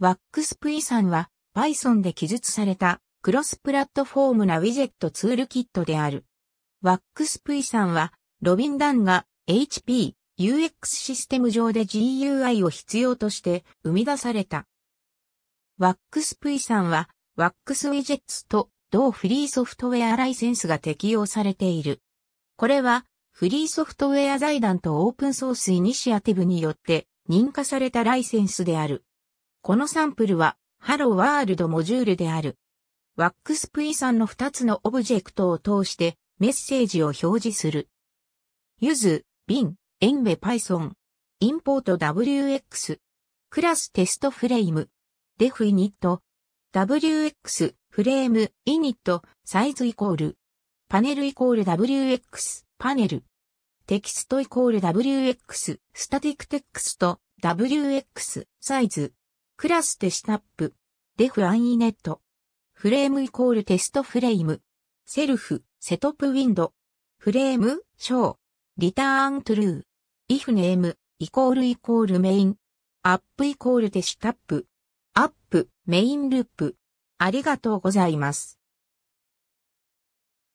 ワックスプイさんは Python で記述されたクロスプラットフォームなウィジェットツールキットである。ワックスプイさんはロビン・ダンが HP UX システム上で GUI を必要として生み出された。ワックスプイさんはワックスウィジェットと同フリーソフトウェアライセンスが適用されている。これはフリーソフトウェア財団とオープンソースイニシアティブによって認可されたライセンスである。このサンプルは、ハローワールドモジュールである。ワックスプイさんの2つのオブジェクトを通してメッセージを表示する。ユズ、ビン、エンベパイソン。インポート WX、クラステストフレーム、デフイニット、WX、フレーム、イニット、サイズイコール、パネルイコール WX、パネル、テキストイコール WX、スタティックテックスト、WX、サイズ、クラスでシナップ。デフアンイネット。フレームイコールテストフレーム。セルフ、セトップウィンド。フレーム、ショー。リターントゥルー。イフネーム、イコールイコールメイン。アップイコールテシタップ。アップ、メインループ。ありがとうございます。